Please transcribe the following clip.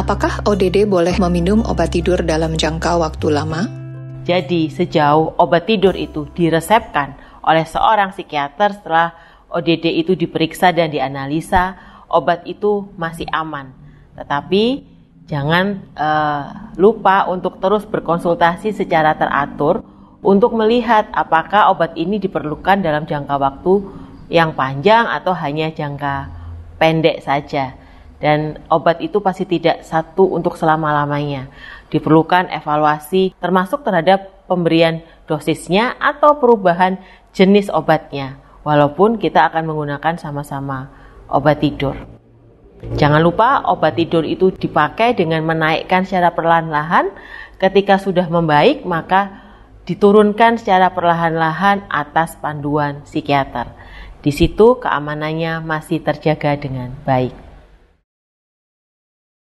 Apakah ODD boleh meminum obat tidur dalam jangka waktu lama? Jadi, sejauh obat tidur itu diresepkan oleh seorang psikiater setelah ODD itu diperiksa dan dianalisa, obat itu masih aman. Tetapi jangan uh, lupa untuk terus berkonsultasi secara teratur untuk melihat apakah obat ini diperlukan dalam jangka waktu yang panjang atau hanya jangka pendek saja dan obat itu pasti tidak satu untuk selama-lamanya. Diperlukan evaluasi termasuk terhadap pemberian dosisnya atau perubahan jenis obatnya, walaupun kita akan menggunakan sama-sama obat tidur. Jangan lupa obat tidur itu dipakai dengan menaikkan secara perlahan-lahan. Ketika sudah membaik, maka diturunkan secara perlahan-lahan atas panduan psikiater. Di situ keamanannya masih terjaga dengan baik.